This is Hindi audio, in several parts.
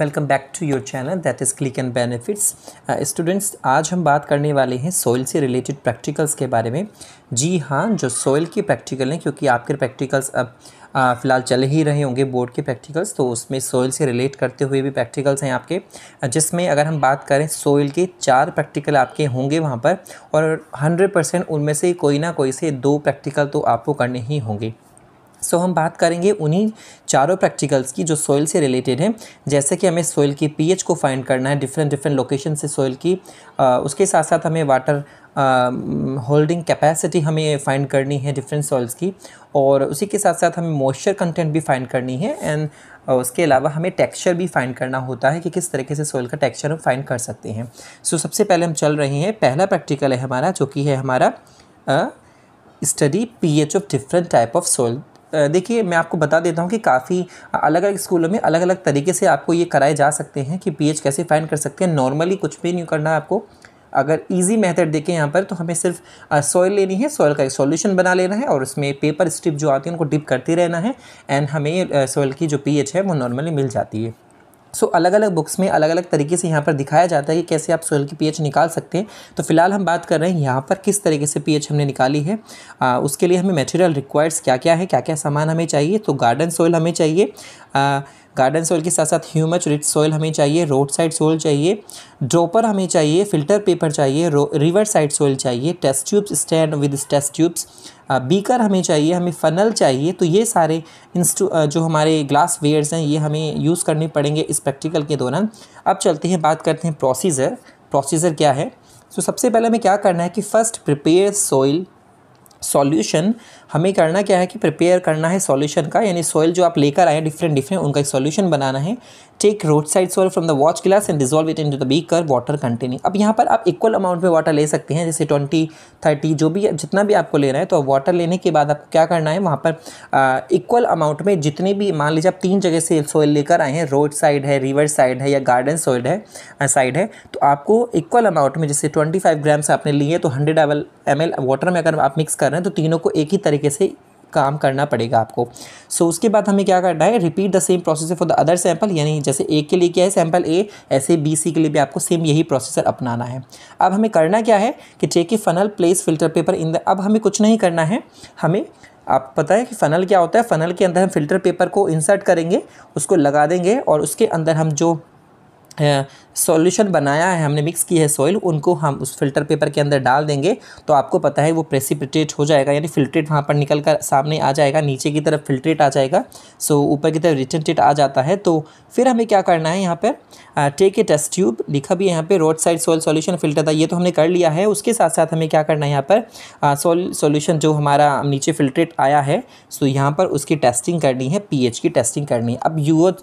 Welcome back to your channel that is click and benefits students आज हम बात करने वाले हैं सॉइल से रिलेटेड प्रैक्टिकल्स के बारे में जी हाँ जो सॉइल के प्रैक्टिकल हैं क्योंकि आपके प्रैक्टिकल्स अब फ़िलहाल चल ही रहे होंगे बोर्ड के प्रैक्टिकल्स तो उसमें सोइल से रिलेट करते हुए भी प्रैक्टिकल्स हैं आपके जिसमें अगर हम बात करें सोइल के चार प्रैक्टिकल आपके होंगे वहाँ पर और हंड्रेड परसेंट उनमें से कोई ना कोई से दो प्रैक्टिकल तो आपको करने ही होंगे सो so, हम बात करेंगे उन्हीं चारों प्रैक्टिकल्स की जो सोइल से रिलेटेड हैं जैसे कि हमें सोइल की पीएच को फाइंड करना है डिफरेंट डिफरेंट लोकेशन से सोइल की आ, उसके साथ साथ हमें वाटर होल्डिंग कैपेसिटी हमें फाइंड करनी है डिफरेंट सॉइल्स की और उसी के साथ साथ हमें मॉइस्चर कंटेंट भी फाइंड करनी है एंड उसके अलावा हमें टेक्सचर भी फाइंड करना होता है कि किस तरीके से सॉइल का टेक्सचर हम फाइंड कर सकते हैं सो so, सबसे पहले हम चल रहे हैं पहला प्रैक्टिकल है हमारा जो कि है हमारा study pH of different type of soil देखिए मैं आपको बता देता हूँ कि काफ़ी अलग अलग स्कूलों में अलग अलग तरीके से आपको ये कराए जा सकते हैं कि पी कैसे फाइंड कर सकते हैं नॉर्मली कुछ भी नहीं करना है आपको अगर इजी मेथड देखें यहाँ पर तो हमें सिर्फ सॉइल लेनी है सॉइल का एक सॉल्यूशन बना लेना है और उसमें पेपर स्ट्रिप जो आती है उनको डिप करते रहना है एंड हमें सॉइल की जो पीएच है वो नॉर्मली मिल जाती है सो so, अलग अलग बुक्स में अलग अलग तरीके से यहाँ पर दिखाया जाता है कि कैसे आप सोयल की पीएच निकाल सकते हैं तो फिलहाल हम बात कर रहे हैं यहाँ पर किस तरीके से पीएच हमने निकाली है आ, उसके लिए हमें मटेरियल रिक्वायर्ड्स क्या क्या है क्या क्या सामान हमें चाहिए तो गार्डन सोयल हमें चाहिए आ, गार्डन सोइल के साथ साथ ह्यूमच रिच सोइल हमें चाहिए रोड साइड सोइल चाहिए ड्रॉपर हमें चाहिए फिल्टर पेपर चाहिए रिवर साइड सोइल चाहिए test tubes stand with test tubes beaker हमें चाहिए हमें फ़नल चाहिए तो ये सारे जो हमारे ग्लास वेयर्स हैं ये हमें यूज़ करने पड़ेंगे इस प्रैक्टिकल के दौरान अब चलते हैं बात करते हैं प्रोसीजर प्रोसीजर क्या है तो सबसे पहले हमें क्या करना है कि फ़र्स्ट प्रिपेयर सोइल सॉल्यूशन हमें करना क्या है कि प्रिपेयर करना है सॉल्यूशन का यानी सॉइल जो आप लेकर आए डिफरेंट डिफरेंट उनका एक सॉल्यूशन बनाना है take road side salt from the watch glass and dissolve it in the beaker water containing अब यहाँ पर आप इक्वल अमाउंट में वाटर ले सकते हैं जैसे ट्वेंटी थर्टी जो भी जितना भी आपको लेना है तो वाटर लेने के बाद आपको क्या करना है वहाँ पर इक्वल अमाउंट में जितने भी मान लीजिए आप तीन जगह से सोयल लेकर आए हैं रोड साइड है रिवर साइड है या गार्डन सोइल है साइड है तो आपको इक्वल अमाउंट में जैसे ट्वेंटी फाइव ग्राम्स आपने लिए तो हंड्रेड एम एल वाटर में अगर आप मिक्स कर रहे हैं तो तीनों को एक ही तरीके से काम करना पड़ेगा आपको सो so, उसके बाद हमें क्या करना है repeat the same processor for the other sample यानी जैसे ए के लिए क्या है सैंपल ए ऐसे बी सी के लिए भी आपको सेम यही प्रोसेसर अपनाना है अब हमें करना क्या है कि check a funnel place filter paper in the अब हमें कुछ नहीं करना है हमें आप पता है कि फ़नल क्या होता है फ़नल के अंदर हम फिल्टर पेपर को इंसर्ट करेंगे उसको लगा देंगे और उसके अंदर हम जो सॉल्यूशन बनाया है हमने मिक्स की है सॉइल उनको हम उस फिल्टर पेपर के अंदर डाल देंगे तो आपको पता है वो प्रेसिपिटेट हो जाएगा यानी फिल्ट्रेट वहाँ पर निकल कर सामने आ जाएगा नीचे की तरफ फिल्ट्रेट आ जाएगा सो ऊपर की तरफ रिटेंटेट आ जाता है तो फिर हमें क्या करना है यहाँ पर टेक ए टेस्ट ट्यूब लिखा भी है यहाँ पर road side soil solution filter था ये तो हमने कर लिया है उसके साथ साथ हमें क्या करना है यहाँ पर सॉइल सोल्यूशन जो हमारा नीचे फिल्ट्रेट आया है सो यहाँ पर उसकी टेस्टिंग करनी है पी की टेस्टिंग करनी है अब यूज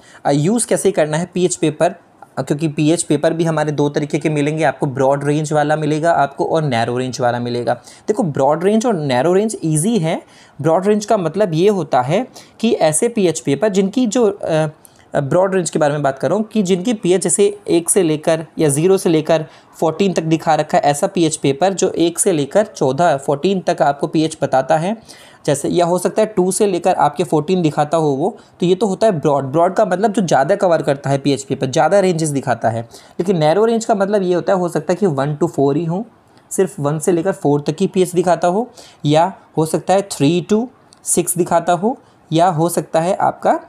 यूज़ कैसे करना है पी पेपर क्योंकि पीएच पेपर भी हमारे दो तरीके के मिलेंगे आपको ब्रॉड रेंज वाला मिलेगा आपको और नैरो रेंज वाला मिलेगा देखो ब्रॉड रेंज और नैरो रेंज ईजी है ब्रॉड रेंज का मतलब ये होता है कि ऐसे पीएच पेपर जिनकी जो आ, ब्रॉड रेंज के बारे में बात कर रहा हूँ कि जिनकी पीएच जैसे एक से लेकर या ज़ीरो से लेकर फोर्टीन तक दिखा रखा है ऐसा एच पेपर जो एक से लेकर चौदह फोर्टीन तक आपको एच बताता है जैसे या हो सकता है टू से लेकर आपके फोर्टीन दिखाता हो वो तो ये तो होता है ब्रॉड ब्रॉड का मतलब जो ज़्यादा कवर करता है पी पर ज़्यादा रेंजेस दिखाता है लेकिन नैरो रेंज का मतलब ये होता है हो सकता है कि वन टू फोर ही हो सिर्फ वन से लेकर फोर तक ही पी दिखाता हो या हो सकता है थ्री टू सिक्स दिखाता हो या हो सकता है आपका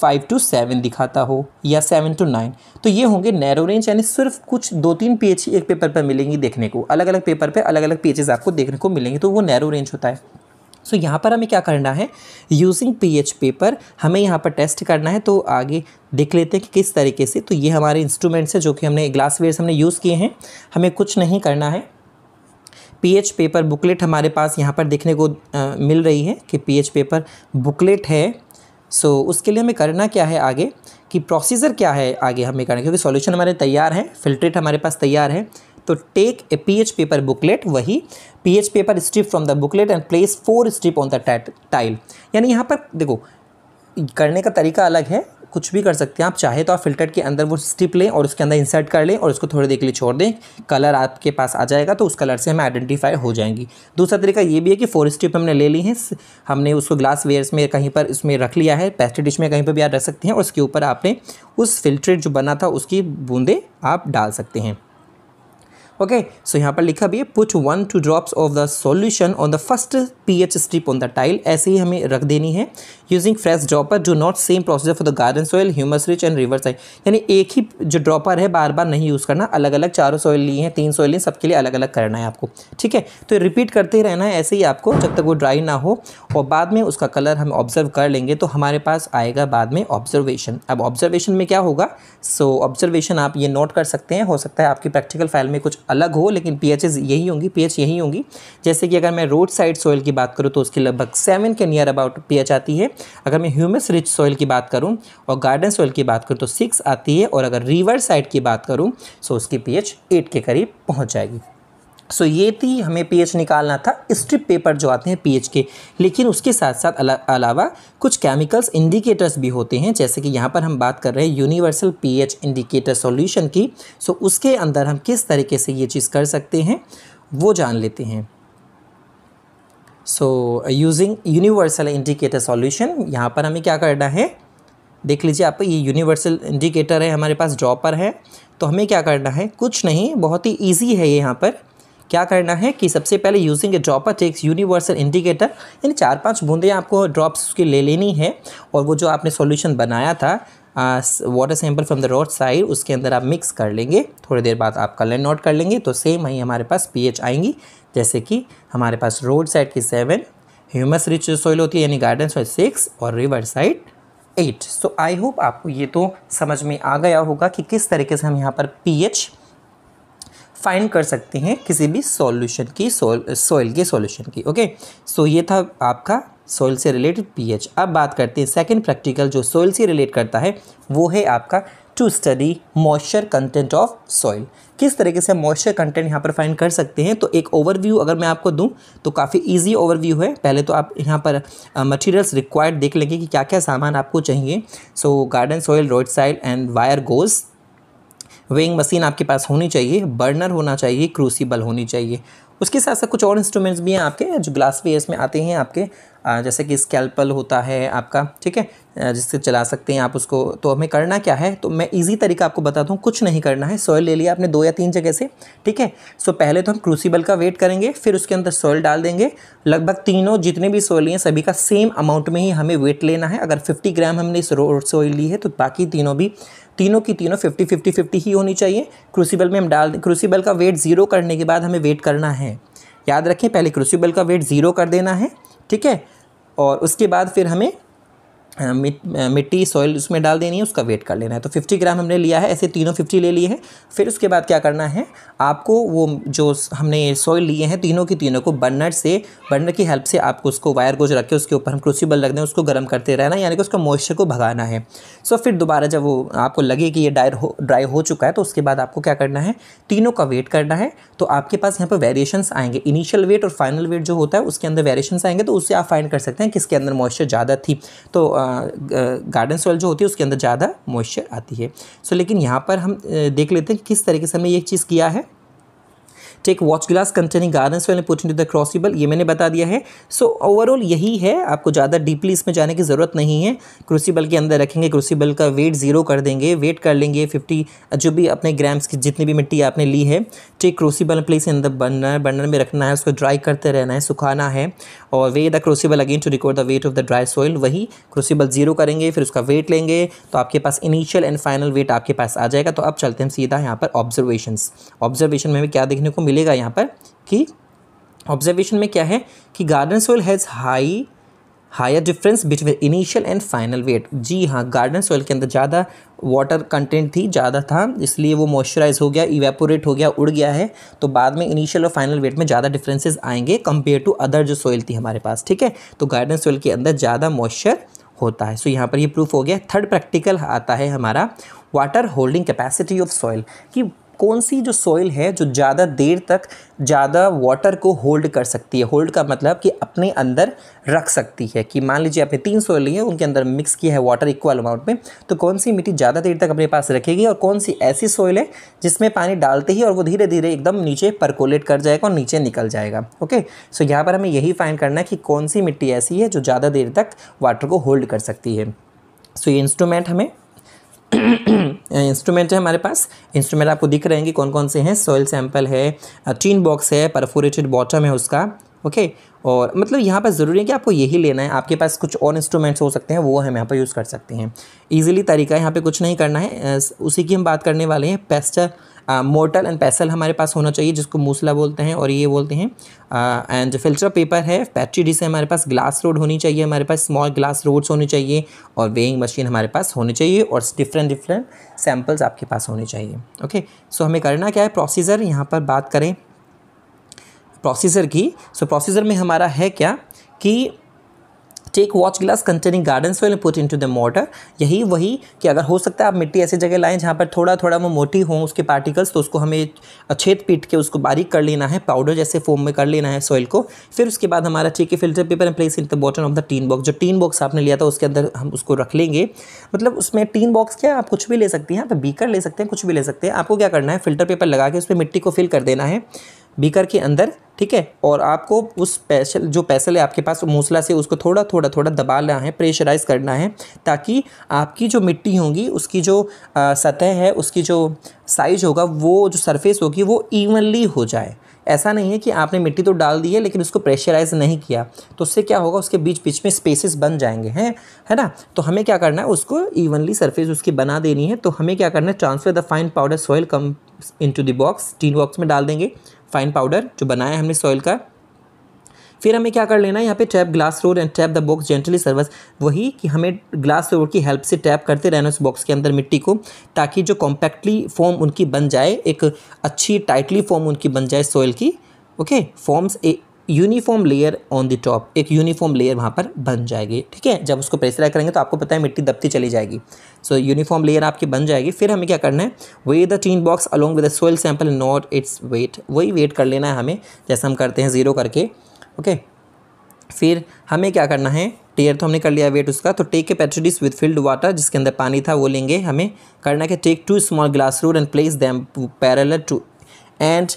फाइव टू सेवन दिखाता हो या सेवन टू नाइन तो ये होंगे नैरो रेंज यानी सिर्फ कुछ दो तीन पी ही एक पेपर पर मिलेंगी देखने को अलग अलग पेपर पर पे, अलग अलग पी आपको देखने को मिलेंगे तो वो नैरो रेंज होता है सो so, यहाँ पर हमें क्या करना है यूजिंग पी एच पेपर हमें यहाँ पर टेस्ट करना है तो आगे देख लेते हैं कि किस तरीके से तो ये हमारे इंस्ट्रूमेंट्स हैं जो कि हमने ग्लासवेयर्स हमने यूज़ किए हैं हमें कुछ नहीं करना है पी एच पेपर बुकलेट हमारे पास यहाँ पर देखने को आ, मिल रही है कि पी एच पेपर बुकलेट है सो so, उसके लिए हमें करना क्या है आगे कि प्रोसीजर क्या है आगे हमें करना क्योंकि सॉल्यूशन हमारे तैयार है फिल्ट्रेट हमारे पास तैयार है तो take a P H paper booklet वही P H paper strip from the booklet and place four strip on the tile यानी यहाँ पर देखो करने का तरीका अलग है कुछ भी कर सकते हैं आप चाहे तो आप फिल्टर के अंदर वो स्ट्रिप लें और उसके अंदर इंसर्ट कर लें और उसको थोड़ी देर के लिए छोड़ दें कलर आपके पास आ जाएगा तो उस कलर से हमें आइडेंटिफाई हो जाएंगी दूसरा तरीका ये भी है कि फोर स्ट्रिप हमने ले ली है हमने उसको ग्लास वेयर्स में कहीं पर इसमें रख लिया है पेस्ट डिश में कहीं पर भी आप रख सकते हैं और उसके ऊपर आपने उस फिल्टर जो बना था उसकी बूंदें आप डाल सकते हैं ओके सो यहाँ पर लिखा भी है put one two drops of the solution on the first pH strip on the tile ऐसे ही हमें रख देनी है using fresh dropper do not same process for the garden soil humus rich and river side यानी एक ही जो ड्रॉपर है बार बार नहीं यूज़ करना अलग अलग चारों सॉइल लिए हैं तीन सॉइल लिए सबके लिए अलग अलग करना है आपको ठीक है तो रिपीट करते ही रहना है ऐसे ही आपको जब तक वो ड्राई ना हो और बाद में उसका कलर हम ऑब्जर्व कर लेंगे तो हमारे पास आएगा बाद में ऑब्जर्वेशन अब ऑब्जर्वेशन में क्या होगा सो so, ऑब्जर्वेशन आप ये नोट कर सकते हैं हो सकता है आपकी प्रैक्टिकल फाइल में कुछ अलग हो लेकिन पी यही होंगी पी यही होंगी जैसे कि अगर मैं रोड साइड सॉइल की बात करूँ तो उसकी लगभग सेवन के नियर अबाउट पी आती है अगर मैं ह्यूमस रिच सॉइल की बात करूँ और गार्डन सॉइल की बात करूँ तो सिक्स आती है और अगर रिवर साइड की बात करूँ तो उसकी पी एच के करीब पहुँच जाएगी सो so, ये थी हमें पीएच निकालना था स्ट्रिप पेपर जो आते हैं पीएच के लेकिन उसके साथ साथ अला, अलावा कुछ केमिकल्स इंडिकेटर्स भी होते हैं जैसे कि यहाँ पर हम बात कर रहे हैं यूनिवर्सल पीएच इंडिकेटर सॉल्यूशन की सो so, उसके अंदर हम किस तरीके से ये चीज़ कर सकते हैं वो जान लेते हैं so using universal indicator solution यहाँ पर हमें क्या करना है देख लीजिए आप ये यूनिवर्सल इंडिकेटर है हमारे पास ड्रॉपर है तो हमें क्या करना है कुछ नहीं बहुत ही ईजी है ये यहाँ पर क्या करना है कि सबसे पहले using a dropper takes universal indicator यानी चार पांच बूंदें आपको ड्रॉप्स उसकी ले लेनी है और वो जो आपने सॉल्यूशन बनाया था water sample from the road side उसके अंदर आप मिक्स कर लेंगे थोड़ी देर बाद आप कलर नोट कर लेंगे तो सेम ही हमारे पास एच आएंगी जैसे कि हमारे पास रोड साइड की सेवन ह्यूमस रिच सॉइल होती है यानी गार्डन सॉइल सिक्स और river side eight so I hope आपको ये तो समझ में आ गया होगा कि किस तरीके से हम यहाँ पर एच फाइंड कर सकते हैं किसी भी सॉल्यूशन की सॉइल के सॉल्यूशन की ओके सो ये था आपका सॉइल से रिलेटेड पीएच अब बात करते हैं सेकंड प्रैक्टिकल जो सॉइल से रिलेट करता है वो है आपका to study moisture content of soil किस तरीके से मॉइस्चर कंटेंट यहाँ पर फाइंड कर सकते हैं तो एक ओवरव्यू अगर मैं आपको दूँ तो काफ़ी इजी ओवरव्यू है पहले तो आप यहाँ पर मटेरियल्स रिक्वायर्ड देख लेंगे कि क्या क्या सामान आपको चाहिए so garden soil road side and wire gauze weighing machine आपके पास होनी चाहिए बर्नर होना चाहिए क्रूसीबल होनी चाहिए उसके साथ साथ कुछ और इंस्ट्रूमेंट्स भी हैं आपके जो ग्लास वेयर्स में आते हैं आपके जैसे कि स्कैल्पल होता है आपका ठीक है जिससे चला सकते हैं आप उसको तो हमें करना क्या है तो मैं इजी तरीका आपको बता दूँ कुछ नहीं करना है सॉयल ले लिया आपने दो या तीन जगह से ठीक है सो पहले तो हम क्रूसीबल का वेट करेंगे फिर उसके अंदर सॉयल डाल देंगे लगभग तीनों जितने भी सॉयल लिए सभी का सेम अमाउंट में ही हमें वेट लेना है अगर फिफ्टी ग्राम हमने इस सॉयल ली है तो बाकी तीनों भी तीनों की तीनों फिफ्टी फिफ्टी फिफ्टी ही होनी चाहिए क्रूसीबल में हम डाल क्रूसीबल का वेट ज़ीरो करने के बाद हमें वेट करना है याद रखें पहले क्रूसीबल का वेट ज़ीरो कर देना है ठीक है और उसके बाद फिर हमें मिट्टी सॉइल उसमें डाल देनी है उसका वेट कर लेना है तो 50 ग्राम हमने लिया है ऐसे तीनों 50 ले लिए हैं फिर उसके बाद क्या करना है आपको वो जो हमने सॉइल लिए हैं तीनों की तीनों को बर्नर से बर्नर की हेल्प से आपको उसको वायर गोज रख के उसके ऊपर हम क्रूसीबल रख दें उसको गर्म करते रहना यानी कि उसका मॉइस्चर को भगाना है सो फिर दोबारा जब वो आपको लगे कि ये डायर हो ड्राई हो चुका है तो उसके बाद आपको क्या करना है तीनों का वेट करना है तो आपके पास यहाँ पर वेरिएशन आएंगे इनिशियल वेट और फाइनल वेट जो होता है उसके अंदर वेरिएशन आएंगे तो उससे आप फाइंड कर सकते हैं किसके अंदर मॉइस्चर ज़्यादा थी तो गार्डन सॉइल जो होती है उसके अंदर ज़्यादा मॉइस्चर आती है सो लेकिन यहाँ पर हम देख लेते हैं कि किस तरीके से हमें ये चीज़ किया है take watch glass containing garden well put to the crucible ये मैंने बता दिया है सो ओवरऑल यही है आपको ज़्यादा डीपली इसमें जाने की ज़रूरत नहीं है क्रूसिबल के अंदर रखेंगे क्रूसिबल का वेट ज़ीरो कर देंगे वेट कर लेंगे फिफ्टी जो भी अपने ग्राम्स की जितनी भी मिट्टी आपने ली है take crucible place in the burner burner में रखना है उसको ड्राई करते रहना है सुखाना है और weigh the crucible again to record the weight of the dry soil वही क्रूसिबल ज़ीरो करेंगे फिर उसका वेट लेंगे तो आपके पास इनिशियल एंड फाइनल वेट आपके पास आ जाएगा तो अब चलते हैं सीधा यहाँ पर ऑब्जर्वेशन ऑब्जर्वेशन में हमें क्या देखने को मिले मिलेगा यहाँ पर कि ऑब्जर्वेशन में क्या है कि garden soil has high higher difference between initial and final weight जी हाँ गार्डन सोयल के अंदर ज़्यादा वाटर कंटेंट थी ज़्यादा था इसलिए वो मॉइस्चराइज हो गया इवेपोरेट हो गया उड़ गया है तो बाद में इनिशियल और फाइनल वेट में ज़्यादा डिफरेंसेज आएंगे कंपेयर टू अदर जो सॉइल थी हमारे पास ठीक है तो गार्डन सोयल के अंदर ज़्यादा मॉइस्चर होता है सो so, यहाँ पर ये यह प्रूफ हो गया थर्ड प्रैक्टिकल आता है हमारा water holding capacity of soil कि कौन सी जो सॉइल है जो ज़्यादा देर तक ज़्यादा वाटर को होल्ड कर सकती है होल्ड का मतलब कि अपने अंदर रख सकती है कि मान लीजिए आपने तीन सॉइल लिए उनके अंदर मिक्स किया है वाटर इक्वल अमाउंट में तो कौन सी मिट्टी ज़्यादा देर तक अपने पास रखेगी और कौन सी ऐसी सॉइल है जिसमें पानी डालते ही और वो धीरे धीरे एकदम नीचे परकोलेट कर जाएगा और नीचे निकल जाएगा ओके सो यहाँ पर हमें यही फाइन करना है कि कौन सी मिट्टी ऐसी है जो ज़्यादा देर तक वाटर को होल्ड कर सकती है सो ये इंस्ट्रूमेंट हमें इंस्ट्रूमेंट है हमारे पास इंस्ट्रूमेंट आपको दिख रहे हैं कि कौन कौन से हैं सॉइल सैंपल है टीन बॉक्स है परफोरेटेड बॉटम है उसका ओके okay? और मतलब यहाँ पर ज़रूरी है कि आपको यही लेना है आपके पास कुछ और इंस्ट्रूमेंट्स हो सकते हैं वो हम यहाँ पर यूज़ कर सकते हैं ईजिली तरीका है यहाँ पे कुछ नहीं करना है उसी की हम बात करने वाले हैं पेस्टर मोटल एंड पैसल हमारे पास होना चाहिए जिसको मूसला बोलते हैं और ये बोलते हैं एंड जो फिल्टर पेपर है पैट्री डिस है हमारे पास ग्लास रोड होनी चाहिए हमारे पास स्मॉल ग्लास रोड्स होने चाहिए और वेइंग मशीन हमारे पास होनी चाहिए और डिफरेंट डिफरेंट सैम्पल्स आपके पास होने चाहिए ओके सो हमें करना क्या है प्रोसीजर यहाँ पर बात करें प्रोसीजर की सो प्रोसीजर में हमारा है क्या कि take watch glass containing garden soil put into the mortar यही वही कि अगर हो सकता है आप मिट्टी ऐसी जगह लाएं जहाँ पर थोड़ा थोड़ा वो मोटी हों उसके पार्टिकल्स तो उसको हमें छेद पीट के उसको बारीक कर लेना है पाउडर जैसे फोम में कर लेना है सॉइल को फिर उसके बाद हमारा ठीक है filter paper and place in the bottom of the tin box जो टीन बॉक्स आपने लिया था उसके अंदर हम उसको रख लेंगे मतलब उसमें टीन बॉक्स क्या आप कुछ भी ले सकते हैं आप बीकर ले सकते हैं कुछ भी ले सकते हैं आपको क्या करना है फिल्टर पेपर लगा के उसमें मिट्टी को फिल कर देना है बीकर के अंदर ठीक है और आपको उस पैसल जो पैसल है आपके पास मूसला से उसको थोड़ा थोड़ा थोड़ा लेना है प्रेशराइज करना है ताकि आपकी जो मिट्टी होगी उसकी जो सतह है उसकी जो साइज होगा वो जो सरफेस होगी वो इवनली हो जाए ऐसा नहीं है कि आपने मिट्टी तो डाल दी है लेकिन उसको प्रेशराइज नहीं किया तो उससे क्या होगा उसके बीच बीच में स्पेसिस बन जाएंगे हैं है ना तो हमें क्या करना है उसको इवनली सरफेस उसकी बना देनी है तो हमें क्या करना है transfer the fine powder soil come into the box tin box में डाल देंगे फाइन पाउडर जो बनाया हमने सॉइल का फिर हमें क्या कर लेना है यहाँ पे tap glass rod and tap the box gently serves वही कि हमें ग्लास रोड की हेल्प से टैप करते रहना उस बॉक्स के अंदर मिट्टी को ताकि जो कॉम्पैक्टली फॉर्म उनकी बन जाए एक अच्छी टाइटली फॉर्म उनकी बन जाए सॉइल की okay forms uniform layer on the top एक यूनिफॉर्म लेयर वहाँ पर बन जाएगी ठीक है जब उसको प्रेसराइज करेंगे तो आपको पता है मिट्टी दबती चली जाएगी सो यूनिफॉर्म लेयर आपकी बन जाएगी फिर हमें क्या करना है weigh the tin box along with the soil sample note its weight वही वेट कर लेना है हमें जैसा हम करते हैं ज़ीरो करके ओके फिर हमें क्या करना है टेयर तो हमने कर लिया वेट उसका तो take a petri dish with filled water जिसके अंदर पानी था वो लेंगे हमें करना है कि take two small glass rod and place them parallel to and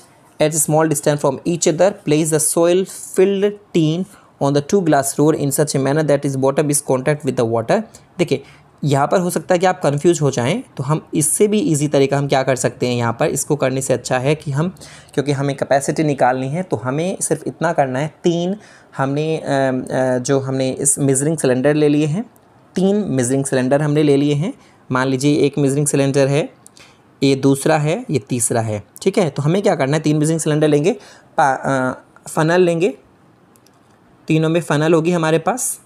at a small distance from each other place the soil filled tin on the two glass floor in such a manner that its bottom is contact with the water देखिए यहाँ पर हो सकता है कि आप कन्फ्यूज हो जाएं तो हम इससे भी इजी तरीका हम क्या कर सकते हैं यहाँ पर इसको करने से अच्छा है कि हम क्योंकि हमें कैपेसिटी निकालनी है तो हमें सिर्फ इतना करना है तीन हमने जो हमने इस मेजरिंग सिलेंडर ले लिए हैं तीन मेजरिंग सिलेंडर हमने ले लिए हैं मान लीजिए एक मेजरिंग सिलेंडर है ये दूसरा है ये तीसरा है ठीक है तो हमें क्या करना है तीन बिजिंग सिलेंडर लेंगे आ, फनल लेंगे तीनों में फनल होगी हमारे पास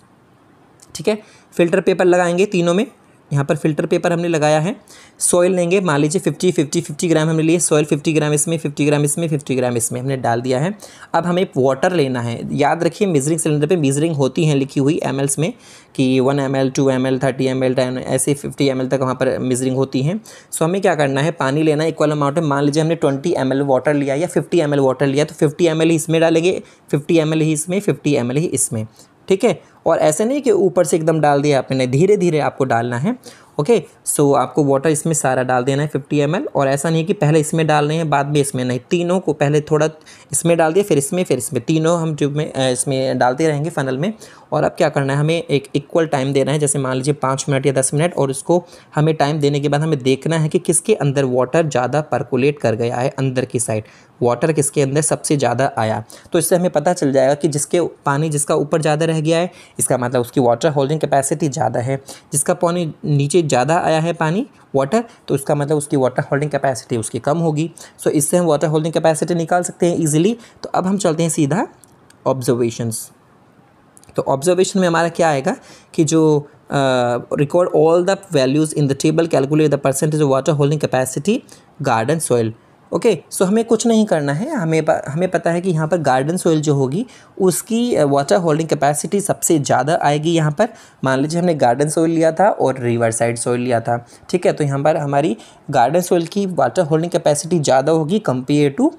ठीक है फिल्टर पेपर लगाएंगे तीनों में यहाँ पर फिल्टर पेपर हमने लगाया है सॉइल लेंगे मान लीजिए फिफ्टी फिफ्टी फिफ्टी ग्राम हमने लिए सॉइल फिफ्टी ग्राम इसमें फिफ्टी ग्राम इसमें फिफ्टी ग्राम इसमें हमने डाल दिया है अब हमें वाटर लेना है याद रखिए मेजरिंग सिलेंडर पर मेजरिंग होती है लिखी हुई एम में कि one M L two M L thirty M L ten ऐसे फिफ्टी एम एल तक वहाँ पर मेजरिंग होती है सो हमें क्या करना है पानी लेना इक्वल अमाउंट है मान लीजिए हमने ट्वेंटी एम एल वाटर लिया या फिफ्टी एम एल वाटर लिया तो फिफ्टी एम एल ही इसमें डालेंगे फिफ्टी एम एल ही इसमें फिफ्टी एम एल ही इसमें ठीक है और ऐसे नहीं कि ऊपर से एकदम डाल दिया आपने धीरे धीरे आपको डालना है ओके सो आपको वाटर इसमें सारा डाल देना है फिफ्टी एम और ऐसा नहीं है कि पहले इसमें डाल रहे हैं बाद में इसमें नहीं तीनों को पहले थोड़ा इसमें डाल दिया फिर इसमें फिर इसमें तीनों हम ट्यूब में इसमें डालते रहेंगे फनल में और अब क्या करना है हमें एक इक्वल टाइम देना है जैसे मान लीजिए पाँच मिनट या दस मिनट और उसको हमें टाइम देने के बाद हमें देखना है कि किसके अंदर वाटर ज़्यादा परकुलेट कर गया है अंदर की साइड वाटर किसके अंदर सबसे ज़्यादा आया तो इससे हमें पता चल जाएगा कि जिसके पानी जिसका ऊपर ज़्यादा रह गया है इसका मतलब उसकी वाटर होल्डिंग कैपेसिटी ज़्यादा है जिसका पानी नीचे ज़्यादा आया है पानी वाटर तो उसका मतलब उसकी वाटर होल्डिंग कैपेसिटी उसकी कम होगी सो so, इससे हम वाटर होल्डिंग कैपेसिटी निकाल सकते हैं ईजिली तो अब हम चलते हैं सीधा ऑब्जर्वेशंस तो ऑब्जर्वेशन में हमारा क्या आएगा कि जो record all the values in the table calculate the percentage of water holding capacity garden soil okay so हमें कुछ नहीं करना है हमें हमें पता है कि यहाँ पर गार्डन सोइल जो होगी उसकी वाटर होल्डिंग कैपेसिटी सबसे ज़्यादा आएगी यहाँ पर मान लीजिए हमने गार्डन सोइल लिया था और रिवर साइड सोइल लिया था ठीक है तो यहाँ पर हमारी गार्डन सोइल की वाटर होल्डिंग कैपेसिटी ज़्यादा होगी compare to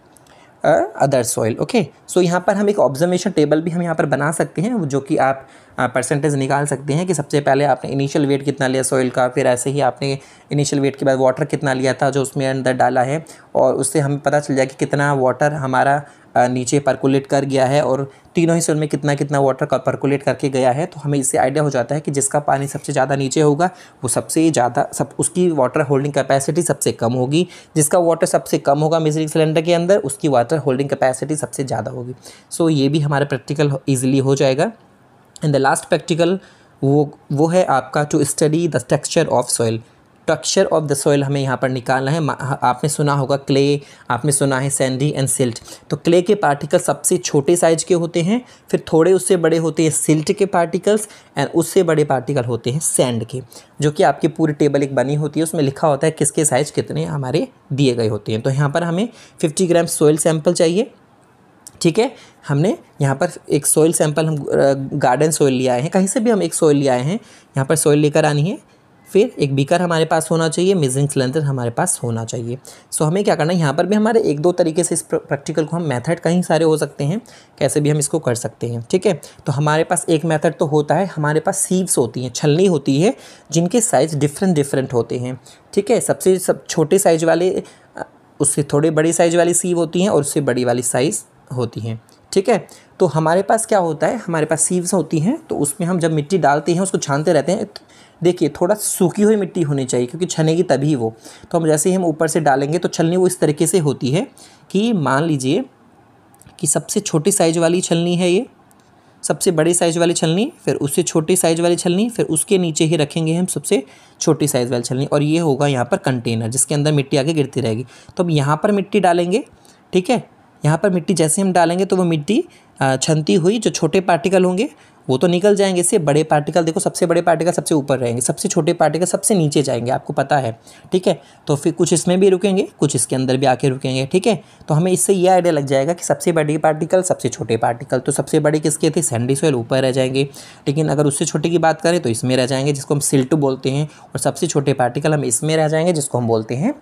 other soil okay so यहाँ पर हम एक ऑब्जर्वेशन टेबल भी हम यहाँ पर बना सकते हैं जो कि आप परसेंटेज निकाल सकते हैं कि सबसे पहले आपने इनिशियल वेट कितना लिया सॉइल का फिर ऐसे ही आपने इनिशियल वेट के बाद वाटर कितना लिया था जो उसमें अंदर डाला है और उससे हमें पता चल जाए कि कितना वाटर हमारा नीचे परकुलेट कर गया है और तीनों ही सोल में कितना कितना वाटर का परकुलेट करके गया है तो हमें इससे आइडिया हो जाता है कि जिसका पानी सबसे ज़्यादा नीचे होगा वो सबसे ज़्यादा सब उसकी वाटर होल्डिंग कैपेसिटी सबसे कम होगी जिसका वाटर सबसे कम होगा मेजरिंग सिलेंडर के अंदर उसकी वाटर होल्डिंग कैपेसिटी सबसे ज़्यादा होगी सो ये भी हमारा प्रैक्टिकल ईजिली हो जाएगा एंड द लास्ट प्रैक्टिकल वो वो है आपका to study the texture of soil structure of the soil हमें यहाँ पर निकालना है आपने सुना होगा क्ले आपने सुना है सैंडी एंड सिल्ट तो क्ले के पार्टिकल सबसे छोटे साइज के होते हैं फिर थोड़े उससे बड़े होते हैं सिल्ट के पार्टिकल्स एंड उससे बड़े पार्टिकल होते हैं सैंड के जो कि आपकी पूरी टेबल एक बनी होती है उसमें लिखा होता है किसके साइज़ कितने हमारे दिए गए होते हैं तो यहाँ पर हमें फिफ्टी ग्राम सॉइल सैम्पल चाहिए ठीक है हमने यहाँ पर एक सॉइल सैंपल हम गार्डन सॉइल ले आए हैं कहीं से भी हम एक सॉइल ले आए हैं यहाँ पर सॉइल लेकर आनी है फिर एक बीकर हमारे पास होना चाहिए मेजरिंग सिलेंडर हमारे पास होना चाहिए सो हमें क्या करना है यहाँ पर भी हमारे एक दो तरीके से इस प्रैक्टिकल को हम मेथड कहीं सारे हो सकते हैं कैसे भी हम इसको कर सकते हैं ठीक है तो हमारे पास एक मेथड तो होता है हमारे पास सीव्स होती हैं छलनी होती है जिनके साइज़ डिफरेंट डिफरेंट होते हैं ठीक है सबसे सब छोटे साइज वाले उससे थोड़े बड़ी साइज़ वाली सीव होती हैं और उससे बड़ी वाली साइज़ होती हैं ठीक है तो हमारे पास क्या होता है हमारे पास सीव्स होती हैं तो उसमें हम जब मिट्टी डालते हैं उसको छानते रहते हैं देखिए थोड़ा सूखी हुई मिट्टी होनी चाहिए क्योंकि छनेगी तभी वो तो हम जैसे ही हम ऊपर से डालेंगे तो छलनी वो इस तरीके से होती है कि मान लीजिए कि सबसे छोटी साइज वाली छलनी है ये सबसे बड़ी साइज़ वाली छलनी फिर उससे छोटी साइज़ वाली छलनी फिर उसके नीचे ही रखेंगे हम सबसे छोटी साइज़ वाली छलनी और ये होगा यहाँ पर कंटेनर जिसके अंदर मिट्टी आगे गिरती रहेगी तो अब यहाँ पर मिट्टी डालेंगे ठीक है यहाँ पर मिट्टी जैसे हम डालेंगे तो वो मिट्टी छनती हुई जो छोटे पार्टिकल होंगे वो तो निकल जाएंगे इससे बड़े पार्टिकल देखो सबसे बड़े पार्टिकल सबसे ऊपर रहेंगे सबसे छोटे पार्टिकल सबसे नीचे जाएंगे आपको पता है ठीक है तो फिर कुछ इसमें भी रुकेंगे कुछ इसके अंदर भी आके रुकेंगे ठीक है तो हमें इससे ये आइडिया लग जाएगा कि सबसे बड़े पार्टिकल सबसे छोटे पार्टिकल तो सबसे बड़े किसके थे सैंडी सॉइल ऊपर रह जाएंगे लेकिन अगर उससे छोटे की बात करें तो इसमें रह जाएंगे जिसको हम सिल्टू बोलते हैं और सबसे छोटे पार्टिकल हम इसमें रह जाएंगे जिसको हम बोलते हैं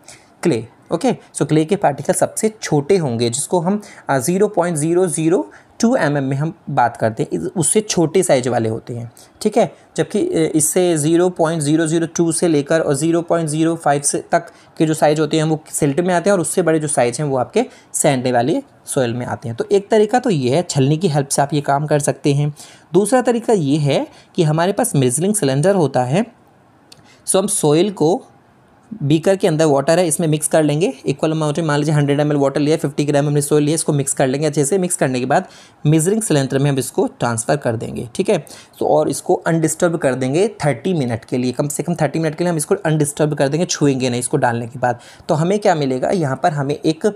क्ले ओके सो क्ले के पार्टिकल सबसे छोटे होंगे जिसको हम zero point zero zero two M में हम बात करते हैं उससे छोटे साइज वाले होते हैं ठीक है जबकि इससे zero point zero zero two से लेकर और ज़ीरो पॉइंट ज़ीरो फाइव से तक के जो साइज़ होते हैं वो सिल्ट में आते हैं और उससे बड़े जो साइज़ हैं वो आपके सैंडे वाले सोयल में आते हैं तो एक तरीका तो ये है छलनी की हेल्प से आप ये काम कर सकते हैं दूसरा तरीका ये है कि हमारे पास मिजलिंग सिलेंडर होता है सो हम सोयल को बीकर के अंदर वाटर है इसमें मिक्स कर लेंगे इक्वल अमाउंट में मान लीजिए हंड्रेड एम वाटर लिया फिफ्टी ग्राम हमने सोल लिया इसको मिक्स कर लेंगे अच्छे से मिक्स करने के बाद मेजरिंग सिलेंडर में हम इसको ट्रांसफ़र कर देंगे ठीक है सो और इसको अनडिस्टर्ब कर देंगे थर्टी मिनट के लिए कम से कम थर्टी मिनट के लिए हम इसको अनडिस्टर्ब कर देंगे छुएंगे नहीं इसको डालने के बाद तो हमें क्या मिलेगा यहाँ पर हमें एक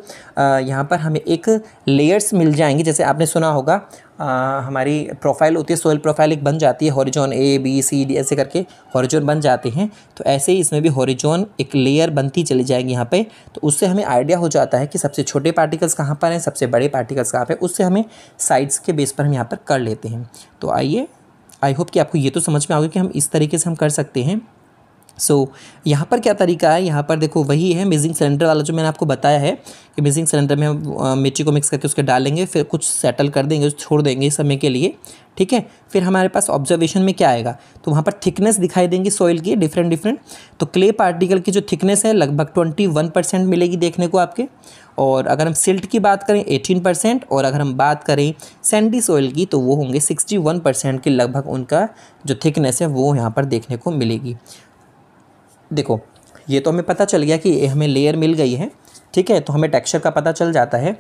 यहाँ पर हमें एक लेयर्स मिल जाएंगे जैसे आपने सुना होगा आ, हमारी प्रोफाइल होती है सोयल प्रोफाइल एक बन जाती है horizon A B C D ऐसे करके हॉरिजोन बन जाते हैं तो ऐसे ही इसमें भी हॉरिजोन एक लेयर बनती चली जाएगी यहाँ पे तो उससे हमें आइडिया हो जाता है कि सबसे छोटे पार्टिकल्स कहाँ पर हैं सबसे बड़े पार्टिकल्स कहाँ पर उससे हमें साइड्स के बेस पर हम यहाँ पर कर लेते हैं तो आइए आई होप कि आपको ये तो समझ में आ गया कि हम इस तरीके से हम कर सकते हैं सो so, यहाँ पर क्या तरीका है यहाँ पर देखो वही है मिजिंग सिलेंडर वाला जो मैंने आपको बताया है कि मिजिंग सिलेंडर में हम मिर्ची को मिक्स करके उसके डालेंगे फिर कुछ सेटल कर देंगे छोड़ देंगे समय के लिए ठीक है फिर हमारे पास ऑब्जर्वेशन में क्या आएगा तो वहाँ पर थिकनेस दिखाई देंगी सॉइल की डिफरेंट डिफरेंट तो क्ले पार्टिकल की जो थिकनेस है लगभग ट्वेंटी वन परसेंट मिलेगी देखने को आपके और अगर हम सिल्ट की बात करें एटीन परसेंट और अगर हम बात करें सैंडी सॉइल की तो वो होंगे सिक्सटी वन परसेंट के लगभग उनका जो थिकनेस है वो यहाँ पर देखने को मिलेगी देखो ये तो हमें पता चल गया कि हमें लेयर मिल गई है ठीक है तो हमें टेक्सचर का पता चल जाता है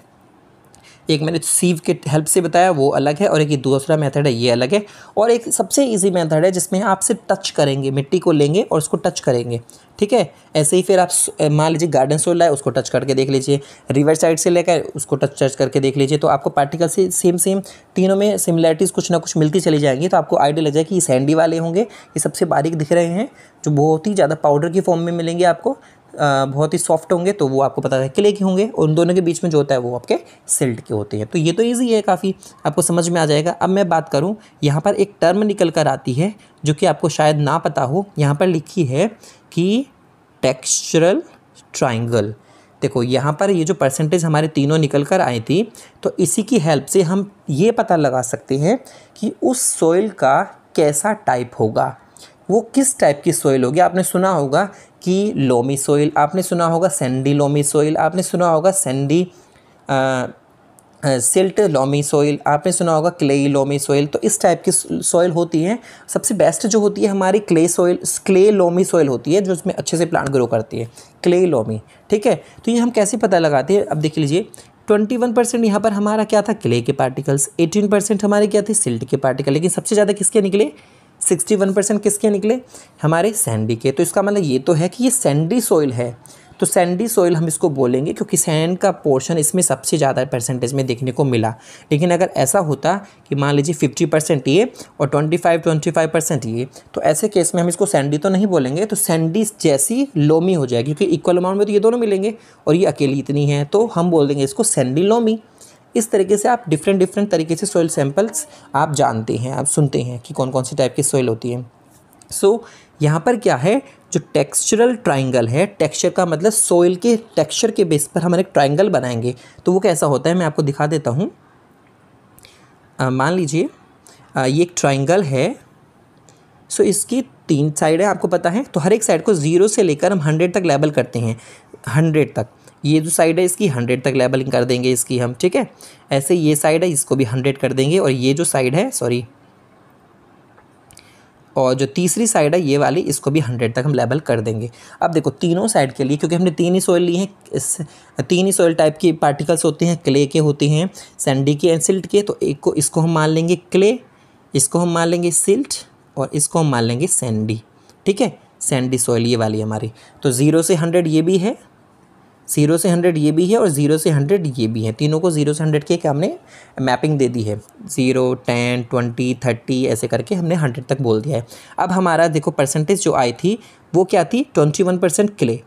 एक मैंने सीव के हेल्प से बताया वो अलग है और एक ये दूसरा मेथड है ये अलग है और एक सबसे ईजी मेथड है जिसमें आप सिर्फ टच करेंगे मिट्टी को लेंगे और उसको टच करेंगे ठीक है ऐसे ही फिर आप मान लीजिए गार्डन सोल है उसको टच करके देख लीजिए रिवर साइड से लेकर उसको टच टच करके देख लीजिए तो आपको पार्टिकल से सेम सेम तीनों में सिमिलैरिटीज़ कुछ ना कुछ मिलती चली जाएंगी तो आपको आइडिया लग जाए कि ये सैंडी वाले होंगे ये सबसे बारीक दिख रहे हैं जो बहुत ही ज़्यादा पाउडर की फॉर्म में मिलेंगे आपको बहुत ही सॉफ्ट होंगे तो वो आपको पता है किले के होंगे और उन दोनों के बीच में जो होता है वो आपके सिल्ट के होते हैं तो ये तो ईजी है काफ़ी आपको समझ में आ जाएगा अब मैं बात करूँ यहाँ पर एक टर्म निकल कर आती है जो कि आपको शायद ना पता हो यहाँ पर लिखी है कि टेक्स्चरल ट्राइंगल देखो यहाँ पर ये जो परसेंटेज हमारे तीनों निकल कर आई थी तो इसी की हेल्प से हम ये पता लगा सकते हैं कि उस सोइल का कैसा टाइप होगा वो किस टाइप की सोइल होगी आपने सुना होगा की लोमी सोइल आपने सुना होगा सेंडी लोमी सोइल आपने सुना होगा सेंडी सिल्ट लोमी सोइल आपने सुना होगा क्ले लोमी सोइल तो इस टाइप की सोइल होती है सबसे बेस्ट जो होती है हमारी clay soil clay loamy soil होती है जो उसमें अच्छे से प्लांट ग्रो करती है क्ले लोमी ठीक है तो ये हम कैसे पता लगाते हैं अब देख लीजिए ट्वेंटी वन परसेंट यहाँ पर हमारा क्या था क्ले के पार्टिकल्स एटीन परसेंट हमारे क्या थे सिल्ट के पार्टिकल लेकिन सबसे ज़्यादा किसके निकले सिक्सटी वन परसेंट किसके निकले हमारे सैंडी के तो इसका मतलब ये तो है कि ये सैंडी सॉइल है तो सैंडी सॉइल हम इसको बोलेंगे क्योंकि सैंड का पोर्शन इसमें सबसे ज़्यादा परसेंटेज में देखने को मिला लेकिन अगर ऐसा होता कि मान लीजिए फिफ्टी परसेंट ये और twenty five twenty five percent ये तो ऐसे केस में हम इसको सैंडी तो नहीं बोलेंगे तो सैंडी जैसी लोमी हो जाएगी क्योंकि इक्वल अमाउंट में तो ये दोनों मिलेंगे और ये अकेली इतनी है तो हम बोल देंगे इसको सैंडी लोमी इस तरीके से आप डिफरेंट डिफरेंट तरीके से सॉइल सैम्पल्स आप जानते हैं आप सुनते हैं कि कौन कौन सी टाइप की सॉइल होती है सो so, यहाँ पर क्या है जो टेक्सचरल ट्राइंगल है टेक्सचर का मतलब सॉइल के टेक्सचर के बेस पर हम एक ट्राइंगल बनाएंगे तो वो कैसा होता है मैं आपको दिखा देता हूँ मान लीजिए ये एक ट्राइंगल है सो so, इसकी तीन साइड है आपको पता है तो हर एक साइड को ज़ीरो से लेकर हम हंड्रेड तक लेबल करते हैं हंड्रेड तक ये जो साइड है इसकी हंड्रेड तक लेबलिंग कर देंगे इसकी हम ठीक है ऐसे ये साइड है इसको भी हंड्रेड कर देंगे और ये जो साइड है सॉरी और जो तीसरी साइड है ये वाली इसको भी हंड्रेड तक हम लेबल कर देंगे अब देखो तीनों साइड के लिए क्योंकि हमने तीन ही सोयल ली हैं इस तीन ही सोयल टाइप की पार्टिकल्स होते हैं क्ले के होते हैं सैंडी के एंड सिल्ट के तो एक को इसको हम मान लेंगे क्ले इसको हम मान लेंगे सिल्ट और इसको हम मान लेंगे सैंडी ठीक है सैंडी सोयल ये वाली हमारी तो ज़ीरो से हंड्रेड ये भी है ज़ीरो से हंड्रेड ये भी है और ज़ीरो से हंड्रेड ये भी है तीनों को ज़ीरो से हंड्रेड के हमने मैपिंग दे दी है ज़ीरो टेन ट्वेंटी थर्टी ऐसे करके हमने हंड्रेड तक बोल दिया है अब हमारा देखो परसेंटेज जो आई थी वो क्या थी ट्वेंटी वन परसेंट क्ले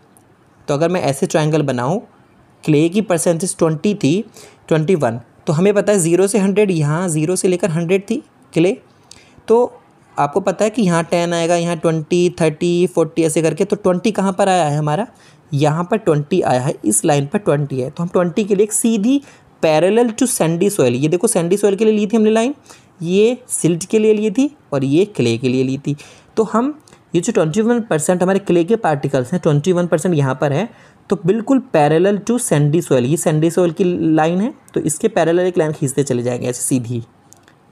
तो अगर मैं ऐसे ट्राइंगल बनाऊँ क्ले की परसेंटेज ट्वेंटी थी ट्वेंटी वन तो हमें पता है ज़ीरो से हंड्रेड यहाँ ज़ीरो से लेकर हंड्रेड थी क्ले तो आपको पता है कि यहाँ टेन आएगा यहाँ ट्वेंटी थर्टी फोर्टी ऐसे करके तो ट्वेंटी कहाँ पर आया है हमारा यहाँ पर ट्वेंटी आया है इस लाइन पर ट्वेंटी है तो हम ट्वेंटी के लिए एक सीधी पैरेलल टू सैंडी सॉइल ये देखो सैंडी सॉइल के लिए ली थी हमने लाइन ये सिल्ट के लिए ली थी और ये क्ले के लिए ली थी तो हम ये जो ट्वेंटी वन परसेंट हमारे क्ले के पार्टिकल्स हैं ट्वेंटी वन परसेंट यहाँ पर है तो बिल्कुल पैरेलल टू सैंडी सॉइल ये सैंडी सॉइल की लाइन है तो इसके पैरेलल एक लाइन खींचते चले जाएंगे ऐसे सीधी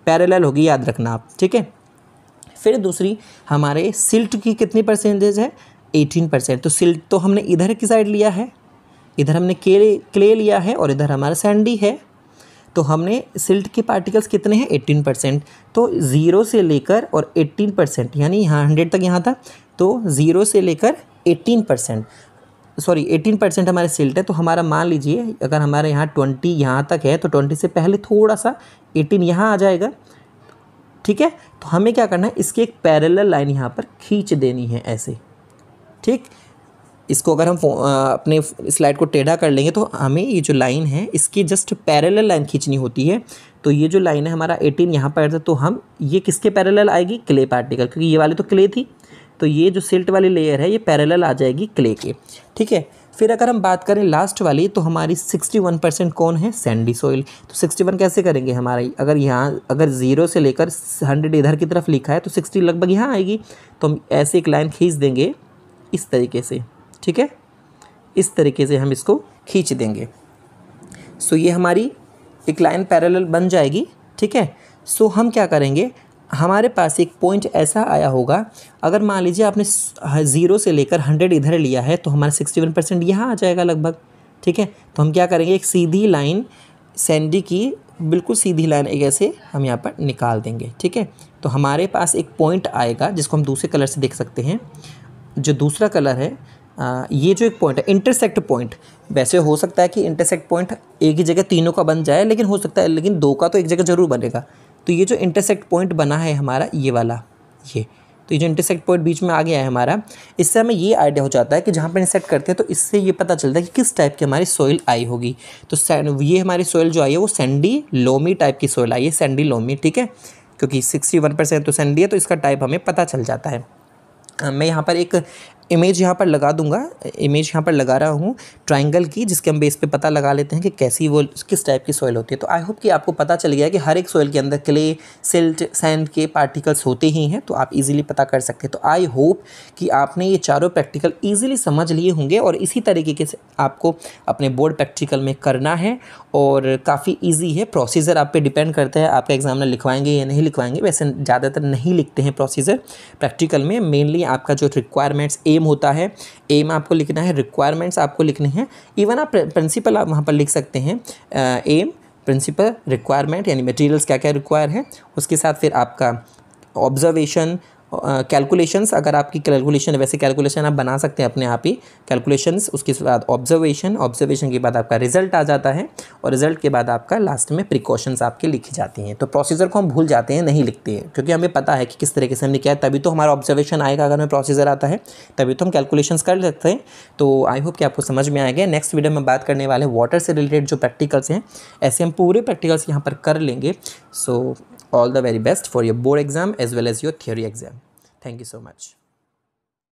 पैरेलल होगी याद रखना आप ठीक है फिर दूसरी हमारे सिल्ट की कितनी परसेंटेज है एटीन परसेंट तो सिल्ट तो हमने इधर की साइड लिया है इधर हमने के क्ले लिया है और इधर हमारा सैंडी है तो हमने सिल्ट के पार्टिकल्स कितने हैं एट्टीन परसेंट तो ज़ीरो से लेकर और एट्टीन परसेंट यानी यहाँ हंड्रेड तक यहाँ था तो ज़ीरो से लेकर eighteen percent sorry eighteen percent हमारे सिल्ट है तो हमारा मान लीजिए अगर हमारे यहाँ ट्वेंटी यहाँ तक है तो ट्वेंटी से पहले थोड़ा सा एटीन यहाँ आ जाएगा ठीक है तो हमें क्या करना है इसकी एक पैरेलल लाइन यहाँ पर खींच देनी है ऐसे ठीक इसको अगर हम अपने स्लाइड को टेढ़ा कर लेंगे तो हमें ये जो लाइन है इसकी जस्ट पैरेलल लाइन खींचनी होती है तो ये जो लाइन है हमारा 18 यहाँ पर था तो हम ये किसके पैरेलल आएगी क्ले पार्टिकल क्योंकि ये वाली तो क्ले थी तो ये जो सिल्ट वाली लेयर है ये पैरेलल आ जाएगी क्ले के ठीक है फिर अगर हम बात करें लास्ट वाली तो हमारी 61 परसेंट कौन है सैंडी सॉइल तो 61 कैसे करेंगे हमारी अगर यहाँ अगर ज़ीरो से लेकर 100 इधर की तरफ लिखा है तो 60 लगभग यहाँ आएगी तो हम ऐसे एक लाइन खींच देंगे इस तरीके से ठीक है इस तरीके से हम इसको खींच देंगे सो ये हमारी एक लाइन पैरेलल बन जाएगी ठीक है सो हम क्या करेंगे हमारे पास एक पॉइंट ऐसा आया होगा अगर मान लीजिए आपने ज़ीरो से लेकर हंड्रेड इधर लिया है तो हमारा सिक्सटी वन परसेंट यहाँ आ जाएगा लगभग ठीक है तो हम क्या करेंगे एक सीधी लाइन सैंडी की बिल्कुल सीधी लाइन एक ऐसे हम यहाँ पर निकाल देंगे ठीक है तो हमारे पास एक पॉइंट आएगा जिसको हम दूसरे कलर से देख सकते हैं जो दूसरा कलर है आ, ये जो एक पॉइंट है इंटरसेक्ट पॉइंट वैसे हो सकता है कि इंटरसेक्ट पॉइंट एक ही जगह तीनों का बन जाए लेकिन हो सकता है लेकिन दो का तो एक जगह ज़रूर बनेगा तो ये जो इंटरसेक्ट पॉइंट बना है हमारा ये वाला ये तो ये जो इंटरसेक्ट पॉइंट बीच में आ गया है हमारा इससे हमें ये आइडिया हो जाता है कि जहाँ पर इंटरसेक्ट करते हैं तो इससे ये पता चलता है कि किस टाइप की हमारी सॉइल आई होगी तो ये हमारी सॉइल जो आई है वो सैंडी लोमी टाइप की सॉइल आई है सैंडी लोमी ठीक है क्योंकि सिक्सटी वन परसेंट तो सैंडी है तो इसका टाइप हमें पता चल जाता है मैं यहाँ पर एक इमेज यहाँ पर लगा दूंगा इमेज यहाँ पर लगा रहा हूँ ट्राइंगल की जिसके हम बेस पे पता लगा लेते हैं कि कैसी वो किस टाइप की सॉइल होती है तो आई होप कि आपको पता चल गया कि हर एक सॉइल के अंदर क्ले सिल्ट सैंड के पार्टिकल्स होते ही हैं तो आप इजीली पता कर सकते हैं तो आई होप कि आपने ये चारों प्रैक्टिकल ईजिली समझ लिए होंगे और इसी तरीके के आपको अपने बोर्ड प्रैक्टिकल में करना है और काफ़ी ईजी है प्रोसीजर आप पे डिपेंड करता है आपका एग्जाम लिखवाएंगे या नहीं लिखवाएंगे वैसे ज़्यादातर नहीं लिखते हैं प्रोसीजर प्रैक्टिकल में मेनली आपका जो रिक्वायरमेंट्स ए एम होता है एम आपको लिखना है रिक्वायरमेंट्स आपको लिखने हैं इवन आप प्रिंसिपल आप वहाँ पर लिख सकते हैं एम प्रिंसिपल रिक्वायरमेंट यानी मटेरियल्स क्या क्या रिक्वायर है उसके साथ फिर आपका ऑब्जर्वेशन कैलकुलेशंस uh, अगर आपकी कैलकुलेशन वैसे कैलकुलेशन आप बना सकते हैं अपने आप ही कैलकुलेशंस उसके बाद ऑब्जर्वेशन ऑब्जर्वेशन के बाद आपका रिजल्ट आ जाता है और रिजल्ट के बाद आपका लास्ट में प्रिकॉशंस आपके लिखी जाती हैं तो प्रोसीजर को हम भूल जाते हैं नहीं लिखते हैं क्योंकि हमें पता है कि किस तरीके से हमने किया है तभी तो हमारा ऑब्जर्वेशन आएगा अगर हमें प्रोसीजर आता है तभी तो हम कैलकुलेशंस कर सकते हैं तो आई होप कि आपको समझ में आएगा नेक्स्ट वीडियो में बात करने वाले वाटर से रिलेटेड जो प्रैक्टिकल्स हैं ऐसे हम पूरे प्रैक्टिकल्स यहाँ पर कर लेंगे सो so, all the very best for your board exam as well as your theory exam thank you so much